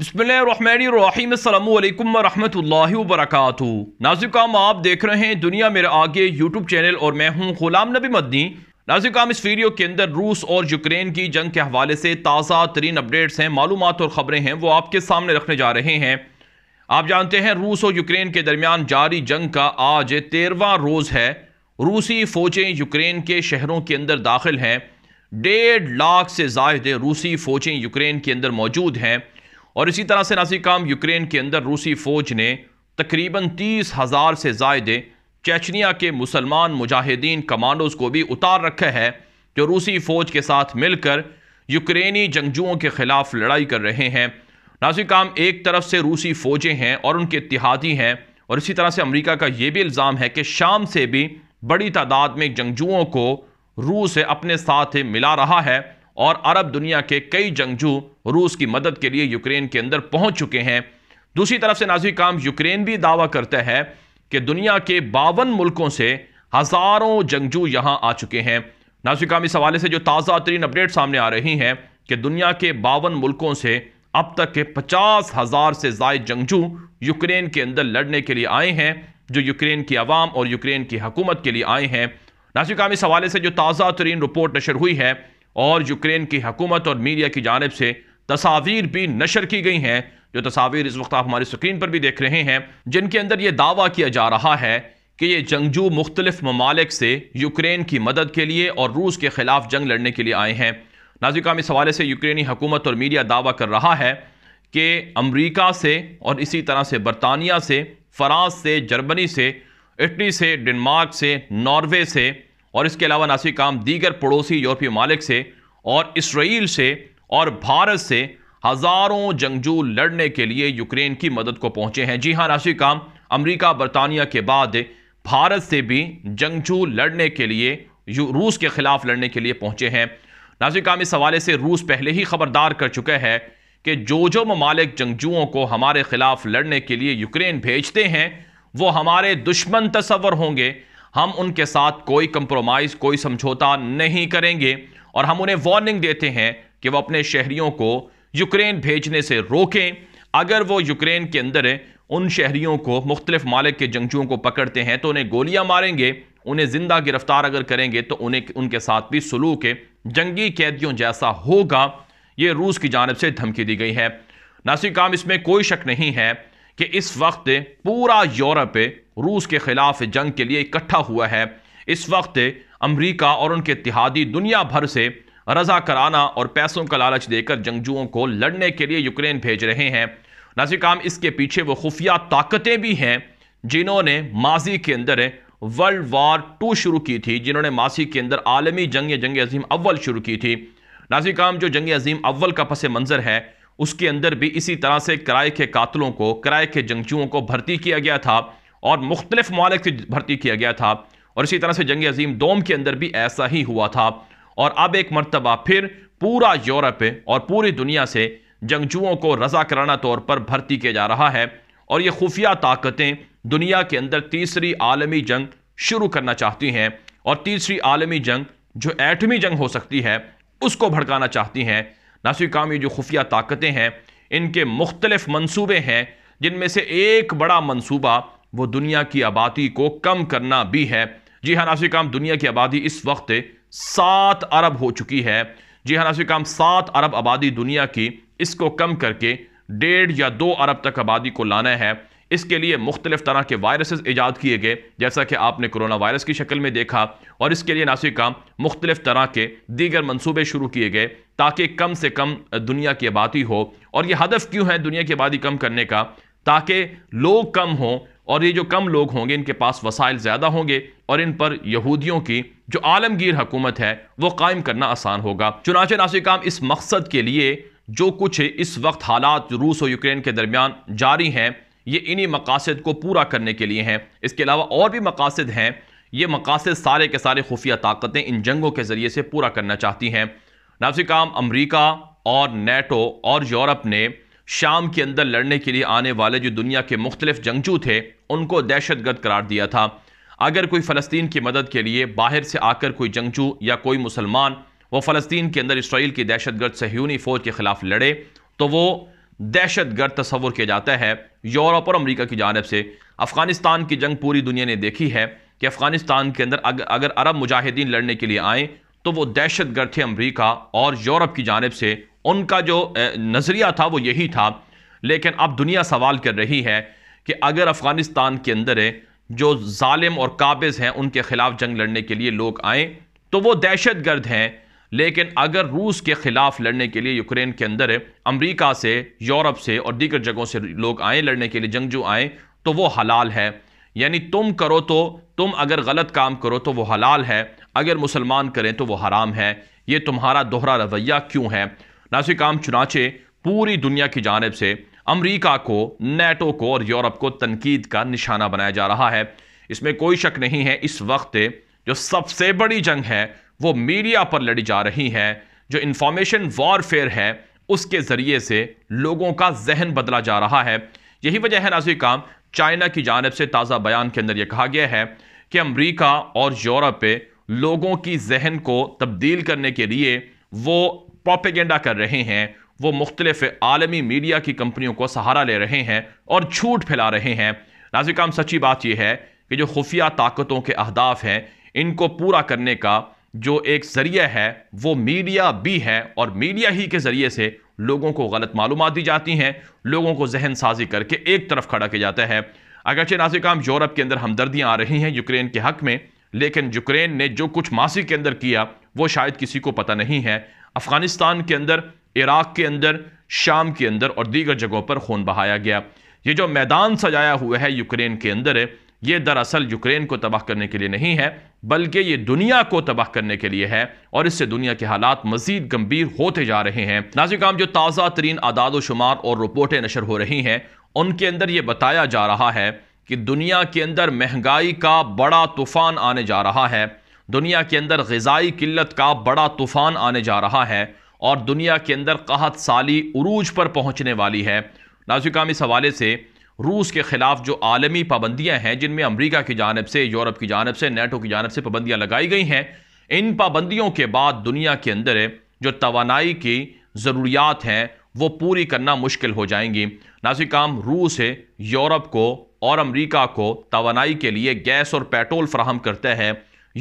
बसमीम वरहमल वरक नाजिकाम आप देख रहे हैं दुनिया मेरे आगे यूट्यूब चैनल और मैं हूं गुलाम नबी मदनी नाजिकाम इस वीडियो के अंदर रूस और यूक्रेन की जंग के हवाले से ताज़ा तरीन अपडेट्स हैं मालूम और ख़बरें हैं वो आपके सामने रखने जा रहे हैं आप जानते हैं रूस और यूक्रेन के दरमियान जारी जंग का आज तेरवा रोज़ है रूसी फ़ौजें यूक्रेन के शहरों के अंदर दाखिल हैं डेढ़ लाख से ज्यादा रूसी फ़ौजें यूक्रेन के अंदर मौजूद हैं और इसी तरह से नाजी काम यूक्रेन के अंदर रूसी फौज ने तकरीबन तीस हज़ार से जायदे चेचनिया के मुसलमान मुजाहिदीन कमांडोज को भी उतार रखा है जो रूसी फौज के साथ मिलकर यूक्रेनी जंगजुओं के ख़िलाफ़ लड़ाई कर रहे हैं नाजी काम एक तरफ से रूसी फौजें हैं और उनके इतिहादी हैं और इसी तरह से अमरीका का ये भी इल्ज़ाम है कि शाम से भी बड़ी तादाद में जंगजुओं को रूस अपने साथ मिला रहा है और अरब दुनिया के कई जंगजू रूस की मदद के लिए यूक्रेन के अंदर पहुंच चुके हैं दूसरी तरफ से नाजी काम यूक्रेन भी दावा करता है कि दुनिया के बावन मुल्कों से हज़ारों जंगजू यहाँ आ चुके हैं नाजी काम इस हवाले से जो ताज़ा तरीन अपडेट सामने आ रही हैं कि दुनिया के बावन मुल्कों से अब तक के पचास हज़ार से जायद जंगजू यूक्रेन के अंदर लड़ने के लिए आए हैं जो यूक्रेन की आवाम और यूक्रेन की हकूमत के लिए आए हैं नाजी काम इस हवाले से जो ताज़ा तरीन रिपोर्ट नशर हुई है और यूक्रेन की हकूमत और मीडिया की जानब से तस्वीर भी नशर की गई हैं जो तस्वीर इस वक्त आप हमारी स्क्रीन पर भी देख रहे हैं जिनके अंदर ये दावा किया जा रहा है कि ये जंगजू मुख्तलिफ ममालिक से यूक्रेन की मदद के लिए और रूस के ख़िलाफ़ जंग लड़ने के लिए आए हैं नाजिकाम इस हवाले से यूक्रेनी हकूमत और मीडिया दावा कर रहा है कि अमरीका से और इसी तरह से बरतानिया से फ़्रांस से जर्मनी से इटली से डनमार्क से नॉर्वे से और इसके अलावा नासिक काम दीगर पड़ोसी यूरोपीय मालिक से और इसराइल से और भारत से हज़ारों जंगजू लड़ने के लिए यूक्रेन की मदद को पहुंचे हैं जी हाँ नासिक काम अमरीका बरतानिया के बाद भारत से भी जंगजू लड़ने के लिए रूस के खिलाफ लड़ने के लिए पहुंचे हैं नाजिक काम इस हवाले से रूस पहले ही खबरदार कर चुका है कि जो जो ममालिक जंगजुओं को हमारे खिलाफ लड़ने के लिए यूक्रेन भेजते हैं वो हमारे दुश्मन तस्वर होंगे हम उनके साथ कोई कंप्रोमाइज़ कोई समझौता नहीं करेंगे और हम उन्हें वार्निंग देते हैं कि वह अपने शहरियों को यूक्रेन भेजने से रोकें अगर वो यूक्रेन के अंदर उन शहरियों को मुख्तलिफ मालिक के जंगजुओं को पकड़ते हैं तो उन्हें गोलियां मारेंगे उन्हें ज़िंदा गिरफ्तार अगर करेंगे तो उन्हें उनके साथ भी सलूक जंगी कैदियों जैसा होगा ये रूस की जानब से धमकी दी गई है नासिक काम इसमें कोई शक नहीं है कि इस वक्त पूरा यूरोप रूस के ख़िलाफ़ जंग के लिए इकट्ठा हुआ है इस वक्त अमरीका और उनके इतिहादी दुनिया भर से रजा कराना और पैसों का लालच देकर जंगजुओं को लड़ने के लिए यूक्रेन भेज रहे हैं नाजिकाम काम इसके पीछे वो खुफिया ताकतें भी हैं जिन्होंने माजी के अंदर वर्ल्ड वार टू शुरू की थी जिन्होंने मासी के अंदर आलमी जंग जंग अजीम अव्वल शुरू की थी नाजिकाम काम जो जंग अजीम अव्वल का पस मंज़र है उसके अंदर भी इसी तरह से किराए के कातलों को किराए के जंगजुओं को भर्ती किया गया था और मुख्तलिफ ममालिक से भर्ती किया गया था और इसी तरह से जंग अजीम दोम के अंदर भी ऐसा ही हुआ था और अब एक मरतबा फिर पूरा यूरोप और पूरी दुनिया से जंगजुओं को रजा कराना तौर पर भर्ती किया जा रहा है और ये खुफिया ताकतें दुनिया के अंदर तीसरी आलमी जंग शुरू करना चाहती हैं और तीसरी आलमी जंग जो एटमी जंग हो सकती है उसको भड़काना चाहती हैं नासिर काम ये जो खुफिया ताकतें हैं इनके मुख्तलफ मनसूबे हैं जिनमें से एक बड़ा मनसूबा वो दुनिया की आबादी को कम करना भी है जी हाँ नासिर काम दुनिया की आबादी इस वक्त सात अरब हो चुकी है जी हाँ नासिर काम सात अरब आबादी दुनिया की इसको कम करके डेढ़ या दो अरब तक आबादी को लाना है इसके लिए मुख्तलिफ तरह के वायरसेस ईजाद किए गए जैसा कि आपने कोरोना वायरस की शक्ल में देखा और इसके लिए नासिक का मुख्तलिफ तरह के दीगर मनसूबे शुरू किए गए ताकि कम से कम दुनिया की आबादी हो और ये हदफ क्यों है दुनिया की आबादी कम करने का ताकि लोग कम हों और ये जो कम लोग होंगे इनके पास वसाइल ज़्यादा होंगे और इन पर यहूदियों की जो आलमगीर हकूमत है वो कायम करना आसान होगा चुनाचे नासिक काम इस मकसद के लिए जो कुछ इस वक्त हालात रूस और यूक्रेन के दरमियान जारी हैं ये इन्हीं मकासद को पूरा करने के लिए हैं इसके अलावा और भी मकासद हैं ये मकासद सारे के सारे खुफिया ताकतें इन जंगों के ज़रिए से पूरा करना चाहती हैं नाफी काम अमरीका और नैटो और यूरोप ने शाम के अंदर लड़ने के लिए आने वाले जो दुनिया के मुख्तलिफ जंगजू थे उनको दहशतगर्द करार दिया था अगर कोई फ़लस्तीन की मदद के लिए बाहर से आकर कोई जंगजू या कोई मुसलमान वो फ़लस्तीन के अंदर इसराइल की दहशतगर्द सहयूनी फ़ौज के ख़िलाफ़ लड़े तो वो दहशत गर्द तस्वर किया जाता है यूरोप और अमरीका की जानब से अफ़गानिस्तान की जंग पूरी दुनिया ने देखी है कि अफ़गानिस्तान के अंदर अग, अगर अरब मुजाहिदीन लड़ने के लिए आएँ तो वो दहशत गर्द थे अमरीका और यूरोप की जानब से उनका जो नज़रिया था वो यही था लेकिन अब दुनिया सवाल कर रही है कि अगर अफ़गानिस्तान के अंदर जो ालिम और काबिज़ हैं उनके ख़िलाफ़ जंग लड़ने के लिए लोग आएँ तो वो दहशत गर्द हैं लेकिन अगर रूस के ख़िलाफ़ लड़ने के लिए यूक्रेन के अंदर अमरीका से यूरोप से और दीगर जगहों से लोग आएँ लड़ने के लिए जंगजू आएँ तो वो हलाल है यानी तुम करो तो तुम अगर गलत काम करो तो वो हलाल है अगर मुसलमान करें तो वो हराम है ये तुम्हारा दोहरा रवैया क्यों है नासिक काम चुनाचे पूरी दुनिया की जानब से अमरीका को नेटो को और यूरोप को तनकीद का निशाना बनाया जा रहा है इसमें कोई शक नहीं है इस वक्त जो सबसे बड़ी जंग है वो मीडिया पर लड़ी जा रही है जो इन्फॉर्मेशन वॉरफेयर है उसके ज़रिए से लोगों का जहन बदला जा रहा है यही वजह है नाजी काम चाइना की जानब से ताज़ा बयान के अंदर यह कहा गया है कि अमरीका और यूरोप पे लोगों की जहन को तब्दील करने के लिए वो प्रोपेगेंडा कर रहे हैं वो मुख्तलिफ आलमी मीडिया की कंपनियों को सहारा ले रहे हैं और झूठ फैला रहे हैं नाजिक काम सच्ची बात यह है कि जो खुफिया ताकतों के अहदाफ हैं इनको पूरा करने का जो एक ज़रिया है वो मीडिया भी है और मीडिया ही के ज़रिए से लोगों को गलत मालूम दी जाती हैं लोगों को जहन साजी करके एक तरफ खड़ा किया जाता है अगरचे नाजिकाम यूरोप के अंदर हमदर्दियाँ आ रही हैं यूक्रेन के हक में लेकिन यूक्रेन ने जो कुछ मासी के अंदर किया वो शायद किसी को पता नहीं है अफ़गानिस्तान के अंदर इराक़ के अंदर शाम के अंदर और दीगर जगहों पर खून बहाया गया ये जो मैदान सजाया हुआ है यूक्रेन के अंदर ये दरअसल यूक्रेन को तबाह करने के लिए नहीं है बल्कि ये दुनिया को तबाह करने के लिए है और इससे दुनिया के हालात मजीद गंभीर होते जा रहे हैं नाजिकाम जो ताज़ा तरीन आदाद शुमार और रिपोर्टें नशर हो रही हैं उनके अंदर ये बताया जा रहा है कि दुनिया के अंदर महंगाई का बड़ा तूफ़ान आने जा रहा है दुनिया के अंदर गजाई किल्लत का बड़ा तूफ़ान आने जा रहा है और दुनिया के अंदर कहत साली अरूज पर पहुँचने वाली है नाजिकाम इस हवाले से रूस के ख़िलाफ़ जो आलमी पाबंदियाँ हैं जिनमें अमरीका की जानब से यूरोप की जानब से नेटो की जानब से पाबंदियाँ लगाई गई हैं इन पाबंदियों के बाद दुनिया के अंदर जो तोानाई की ज़रूरियात हैं वो पूरी करना मुश्किल हो जाएंगी नाजिक काम रूस है यूरोप को और अमरीका को तोानाई के लिए गैस और पेट्रोल फ्राहम करता है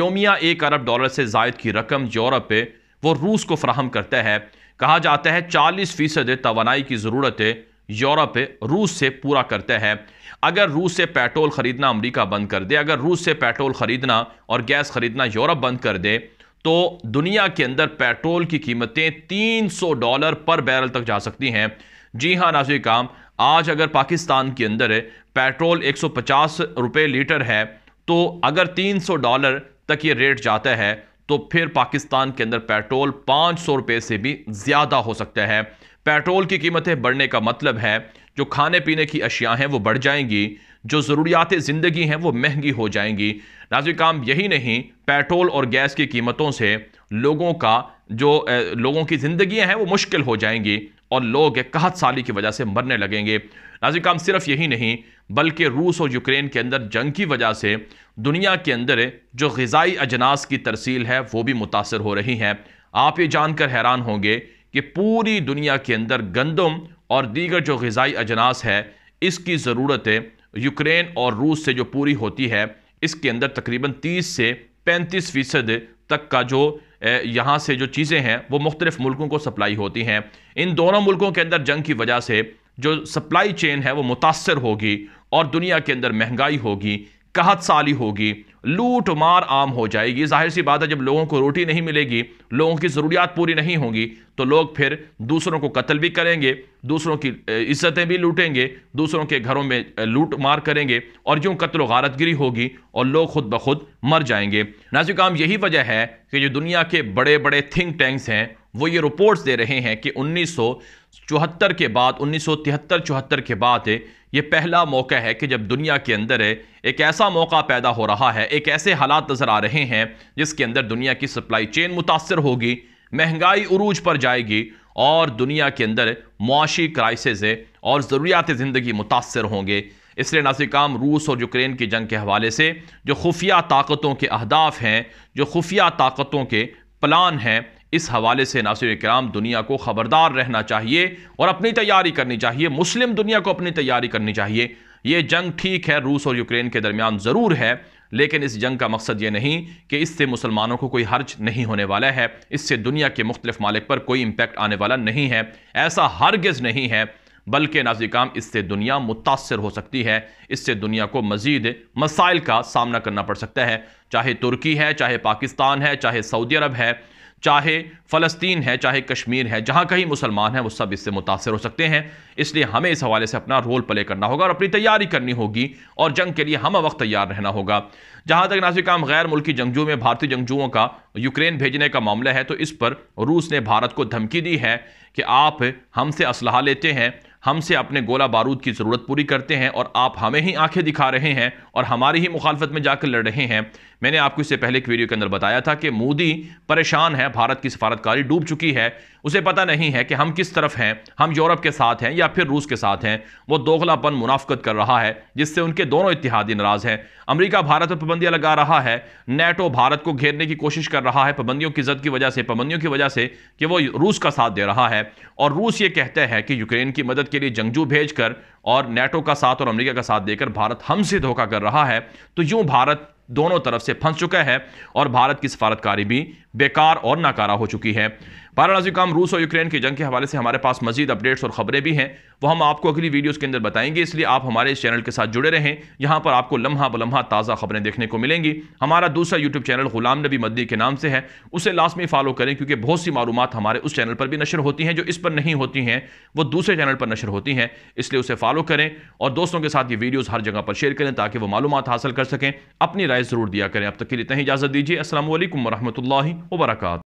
योमिया एक अरब डॉलर से जायद की रकम यूरोप वो रूस को फ्राहम करता है कहा जाता है चालीस फ़ीसद तोानाई की ज़रूरत है यूरोप रूस से पूरा करता है अगर रूस से पेट्रोल ख़रीदना अमेरिका बंद कर दे अगर रूस से पेट्रोल ख़रीदना और गैस ख़रीदना यूरोप बंद कर दे तो दुनिया के अंदर पेट्रोल की कीमतें 300 डॉलर पर बैरल तक जा सकती हैं जी हाँ नाजी काम आज अगर पाकिस्तान के अंदर पेट्रोल 150 रुपए लीटर है तो अगर 300 डॉलर तक ये रेट जाता है तो फिर पाकिस्तान के अंदर पेट्रोल 500 रुपए से भी ज़्यादा हो सकता है पेट्रोल की कीमतें बढ़ने का मतलब है जो खाने पीने की अशियाँ हैं वो बढ़ जाएंगी जो ज़रूरियात ज़िंदगी हैं वो महंगी हो जाएंगी नाजिक काम यही नहीं पेट्रोल और गैस की कीमतों से लोगों का जो लोगों की ज़िंदगी हैं वो मुश्किल हो जाएंगी और लोग कहत साली की वजह से मरने लगेंगे नाजिक काम सिर्फ यही नहीं बल्कि रूस और यूक्रेन के अंदर जंग की वजह से दुनिया के अंदर जो गज़ाई अजनास की तरसील है वो भी मुतासर हो रही हैं आप ये जानकर हैरान होंगे कि पूरी दुनिया के अंदर गंदम और दीगर जो गज़ाई अजनास है इसकी ज़रूरतें यूक्रेन और रूस से जो पूरी होती है इसके अंदर तकरीबन 30 से 35 फ़ीसद तक का जो यहाँ से जो चीज़ें हैं वो मुख्तलिफ मुल्कों को सप्लाई होती हैं इन दोनों मुल्कों के अंदर जंग की वजह से जो सप्लाई चेन है वो मुतासर होगी और दुनिया के अंदर महंगाई होगी कहत साली होगी लूट मार आम हो जाएगी जाहिर सी बात है जब लोगों को रोटी नहीं मिलेगी लोगों की ज़रूरियात पूरी नहीं होंगी तो लोग फिर दूसरों को कत्ल भी करेंगे दूसरों की इज्जतें भी लूटेंगे दूसरों के घरों में लूट मार करेंगे और यूँ कत्ल गारतगिरी होगी और लोग खुद ब खुद मर जाएंगे नाजिक आम यही वजह है कि जो दुनिया के बड़े बड़े थिंक टैंक्स हैं वो ये रिपोर्ट्स दे रहे हैं कि उन्नीस के बाद उन्नीस सौ के बाद ये पहला मौका है कि जब दुनिया के अंदर एक ऐसा मौका पैदा हो रहा है एक ऐसे हालात नज़र आ रहे हैं जिसके अंदर दुनिया की सप्लाई चेन मुतासर होगी महंगाई अरूज पर जाएगी और दुनिया के अंदर मुआशी क्राइसिस और ज़रूरियात ज़िंदगी मुतासर होंगे इसलिए नासिकाम रूस और यूक्रेन की जंग के हवाले से जो खुफिया ताकतों के अहदाफ हैं जो खुफिया ताकतों के प्लान हैं इस हवाले से नासिर कराम दुनिया को ख़बरदार रहना चाहिए और अपनी तैयारी करनी चाहिए मुस्लिम दुनिया को अपनी तैयारी करनी चाहिए ये जंग ठीक है रूस और यूक्रेन के दरमियान ज़रूर है लेकिन इस जंग का मकसद ये नहीं कि इससे मुसलमानों को कोई हर्ज नहीं होने वाला है इससे दुनिया के मुख्तफ मालिक पर कोई इम्पेक्ट आने वाला नहीं है ऐसा हरगज़ नहीं है बल्कि नाजिकाम इससे दुनिया मुतासर हो सकती है इससे दुनिया को मज़ीद मसाइल का सामना करना पड़ सकता है चाहे तुर्की है चाहे पाकिस्तान है चाहे सऊदी अरब है चाहे फ़लस्तीन है चाहे कश्मीर है जहाँ कहीं मुसलमान हैं वो सब इससे मुतासर हो सकते हैं इसलिए हमें इस हवाले से अपना रोल प्ले करना होगा और अपनी तैयारी करनी होगी और जंग के लिए हम वक्त तैयार रहना होगा जहाँ तक नाजिक काम गैर मुल्की जंगजू में भारतीय जंगजुओं का यूक्रेन भेजने का मामला है तो इस पर रूस ने भारत को धमकी दी है कि आप हमसे असलाह लेते हैं हमसे अपने गोला बारूद की ज़रूरत पूरी करते हैं और आप हमें ही आंखें दिखा रहे हैं और हमारी ही मुखालफत में जाकर लड़ रहे हैं मैंने आपको इससे पहले एक वीडियो के अंदर बताया था कि मोदी परेशान है भारत की सफारतकारी डूब चुकी है उसे पता नहीं है कि हम किस तरफ हैं हम यूरोप के साथ हैं या फिर रूस के साथ हैं वो दोगलापन मुनाफ्त कर रहा है जिससे उनके दोनों इतिहादी नाराज़ हैं अमरीका भारत पर पाबंदियाँ लगा रहा है नेटो भारत को घेरने की कोशिश कर रहा है पाबंदियों की जद की वजह से पाबंदियों की वजह से कि वो रूस का साथ दे रहा है और रूस ये कहते हैं कि यूक्रेन की मदद के लिए जंगजू भेजकर और नेटो का साथ और अमेरिका का साथ देकर भारत हमसे धोखा कर रहा है तो यूं भारत दोनों तरफ से फंस चुका है और भारत की सफारतकारी भी बेकार और नाकारा हो चुकी है बहरहाल काम रूस और यूक्रेन की जंग के हवाले से हमारे पास मजीद अपडेट्स और खबरें भी हैं वो हम आपको अगली वीडियोज़ के अंदर बताएंगे इसलिए आप हमारे इस चैनल के साथ जुड़े रहें यहाँ पर आपको लम्हा बलम्हा ताज़ा खबरें देखने को मिलेंगी हमारा दूसरा यूट्यूब चैनल गुलाम नबी मद्दी के नाम से है उसे लाजमी फॉलो करें क्योंकि बहुत सी मालूम हमारे उस चैनल पर भी नशर होती हैं जो इस पर नहीं होती हैं वो दूसरे चैनल पर नशर होती हैं इसलिए उसे फॉलो करें और दोस्तों के साथ ये वीडियोज़ हर जगह पर शेयर करें ताकि वो मालूम हासिल कर सकें अपनी राय ज़रूर दिया करें अब तक के लिए इतना इजाज़त दीजिए असल वरहमल वर्का